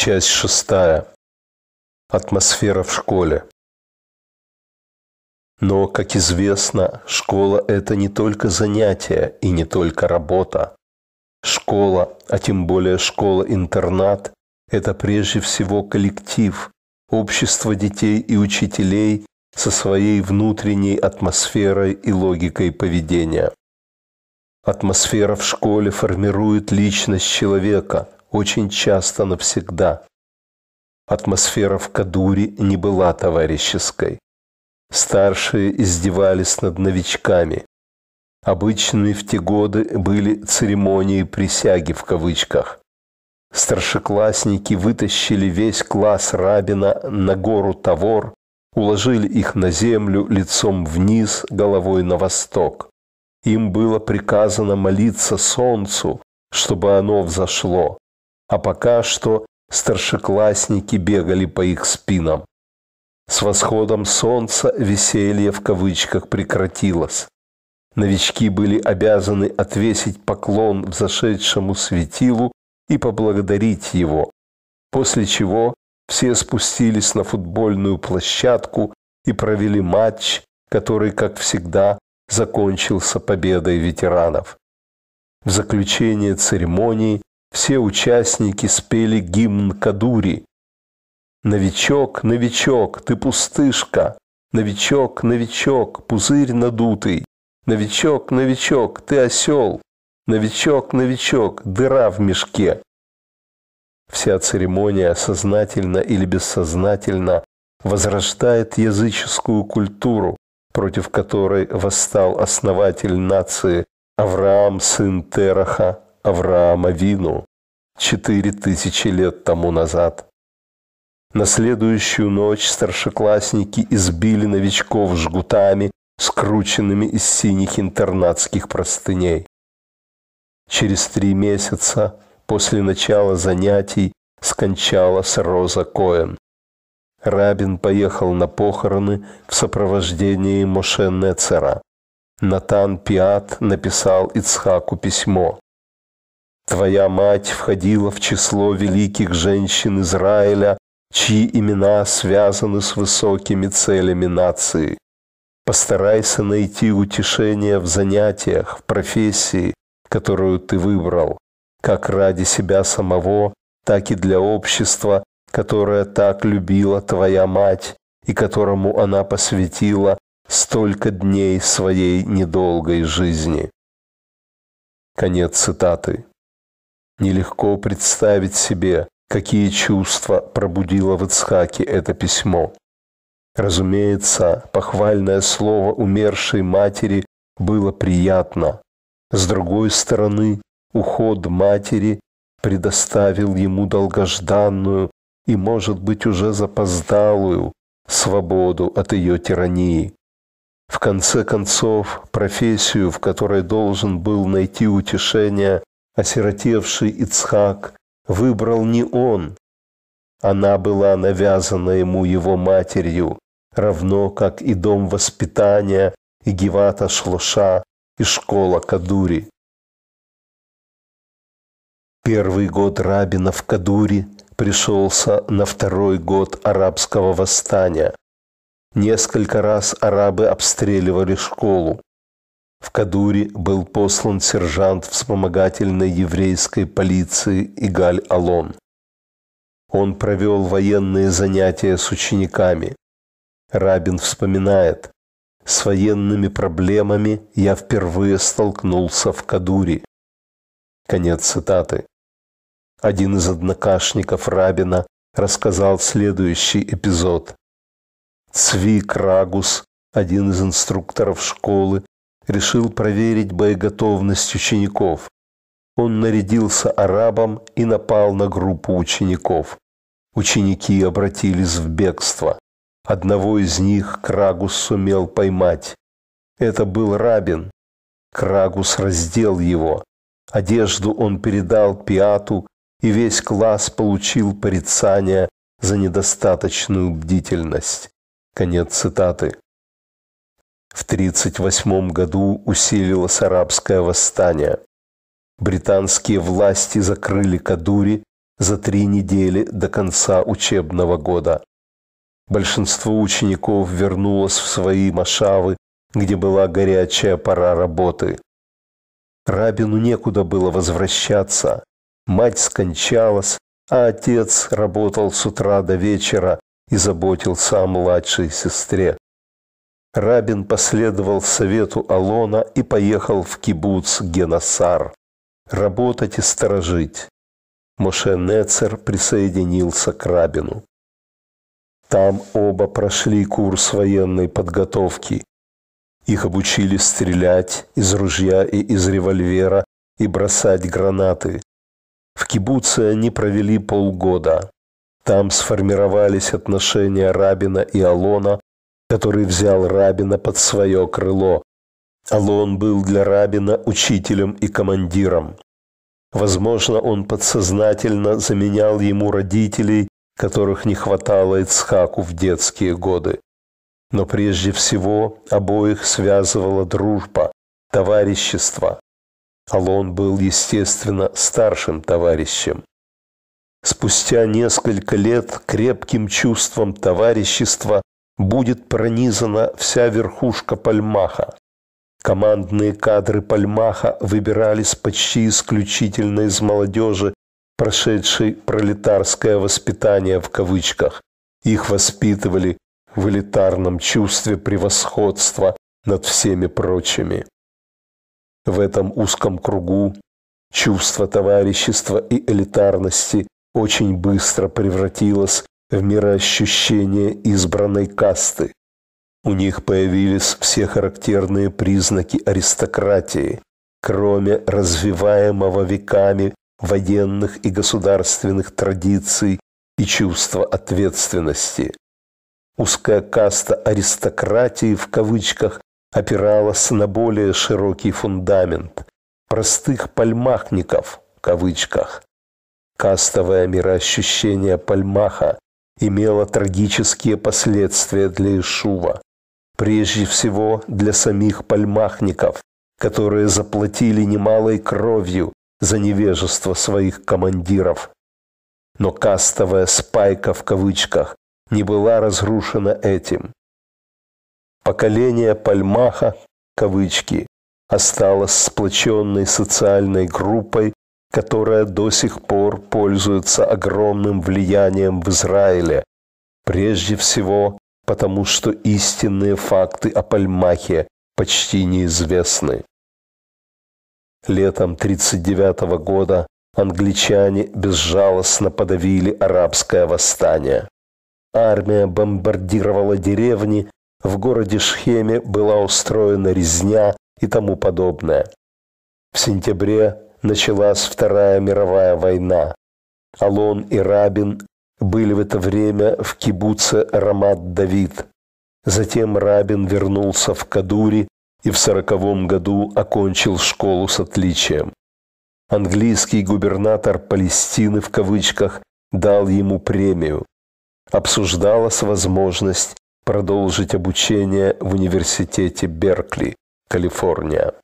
Часть шестая. Атмосфера в школе. Но, как известно, школа – это не только занятие и не только работа. Школа, а тем более школа-интернат – это прежде всего коллектив, общество детей и учителей со своей внутренней атмосферой и логикой поведения. Атмосфера в школе формирует личность человека – очень часто навсегда. Атмосфера в Кадуре не была товарищеской. Старшие издевались над новичками. Обычными в те годы были церемонии присяги в кавычках. Старшеклассники вытащили весь класс Рабина на гору Тавор, уложили их на землю лицом вниз, головой на восток. Им было приказано молиться солнцу, чтобы оно взошло а пока что старшеклассники бегали по их спинам. С восходом солнца веселье в кавычках прекратилось. Новички были обязаны отвесить поклон взошедшему светилу и поблагодарить его, после чего все спустились на футбольную площадку и провели матч, который, как всегда, закончился победой ветеранов. В заключение церемонии все участники спели гимн Кадури. «Новичок, новичок, ты пустышка! Новичок, новичок, пузырь надутый! Новичок, новичок, ты осел! Новичок, новичок, дыра в мешке!» Вся церемония сознательно или бессознательно возрождает языческую культуру, против которой восстал основатель нации Авраам, сын Тераха, Авраама Вину четыре тысячи лет тому назад. На следующую ночь старшеклассники избили новичков жгутами, скрученными из синих интернатских простыней. Через три месяца после начала занятий скончалась Роза Коэн. Рабин поехал на похороны в сопровождении Моше Нецера. Натан Пиат написал Ицхаку письмо. Твоя мать входила в число великих женщин Израиля, чьи имена связаны с высокими целями нации. Постарайся найти утешение в занятиях, в профессии, которую ты выбрал, как ради себя самого, так и для общества, которое так любила твоя мать и которому она посвятила столько дней своей недолгой жизни. Конец цитаты. Нелегко представить себе, какие чувства пробудило в Ицхаке это письмо. Разумеется, похвальное слово умершей матери было приятно. С другой стороны, уход матери предоставил ему долгожданную и, может быть, уже запоздалую свободу от ее тирании. В конце концов, профессию, в которой должен был найти утешение, осиротевший Ицхак выбрал не он. Она была навязана ему его матерью, равно как и дом воспитания, и Гевата Шлоша, и школа Кадури. Первый год Рабина в Кадури пришелся на второй год арабского восстания. Несколько раз арабы обстреливали школу. В Кадури был послан сержант вспомогательной еврейской полиции Игаль Алон. Он провел военные занятия с учениками. Рабин вспоминает, с военными проблемами я впервые столкнулся в Кадури. Конец цитаты. Один из однокашников Рабина рассказал следующий эпизод. Цви Крагус, один из инструкторов школы, решил проверить боеготовность учеников. Он нарядился арабом и напал на группу учеников. Ученики обратились в бегство. Одного из них Крагус сумел поймать. Это был Рабин. Крагус раздел его. Одежду он передал Пиату, и весь класс получил порицание за недостаточную бдительность. Конец цитаты. В 1938 году усилилось арабское восстание. Британские власти закрыли Кадури за три недели до конца учебного года. Большинство учеников вернулось в свои машавы, где была горячая пора работы. Рабину некуда было возвращаться. Мать скончалась, а отец работал с утра до вечера и заботился о младшей сестре. Рабин последовал совету Алона и поехал в кибуц Генасар работать и сторожить. Моше Нецер присоединился к Рабину. Там оба прошли курс военной подготовки. Их обучили стрелять из ружья и из револьвера и бросать гранаты. В кибуце они провели полгода. Там сформировались отношения Рабина и Алона который взял Рабина под свое крыло. Алон был для Рабина учителем и командиром. Возможно, он подсознательно заменял ему родителей, которых не хватало Ицхаку в детские годы. Но прежде всего обоих связывала дружба, товарищество. Алон был, естественно, старшим товарищем. Спустя несколько лет крепким чувством товарищества будет пронизана вся верхушка Пальмаха. Командные кадры Пальмаха выбирались почти исключительно из молодежи, прошедшей пролетарское воспитание в кавычках. Их воспитывали в элитарном чувстве превосходства над всеми прочими. В этом узком кругу чувство товарищества и элитарности очень быстро превратилось в мироощущение избранной касты. У них появились все характерные признаки аристократии, кроме развиваемого веками военных и государственных традиций и чувства ответственности. Узкая каста аристократии в кавычках опиралась на более широкий фундамент простых пальмахников в кавычках. Кастовое мироощущение пальмаха имело трагические последствия для Ишува, прежде всего для самих пальмахников, которые заплатили немалой кровью за невежество своих командиров. Но кастовая «спайка» в кавычках не была разрушена этим. Поколение Пальмаха, кавычки, осталось сплоченной социальной группой, которая до сих пор пользуется огромным влиянием в Израиле, прежде всего потому, что истинные факты о Пальмахе почти неизвестны. Летом 1939 года англичане безжалостно подавили арабское восстание. Армия бомбардировала деревни, в городе Шхеме была устроена резня и тому подобное. В сентябре началась Вторая мировая война. Алон и Рабин были в это время в кибуце Рамат-Давид. Затем Рабин вернулся в Кадури и в сороковом году окончил школу с отличием. Английский губернатор Палестины в кавычках дал ему премию. Обсуждалась возможность продолжить обучение в университете Беркли, Калифорния.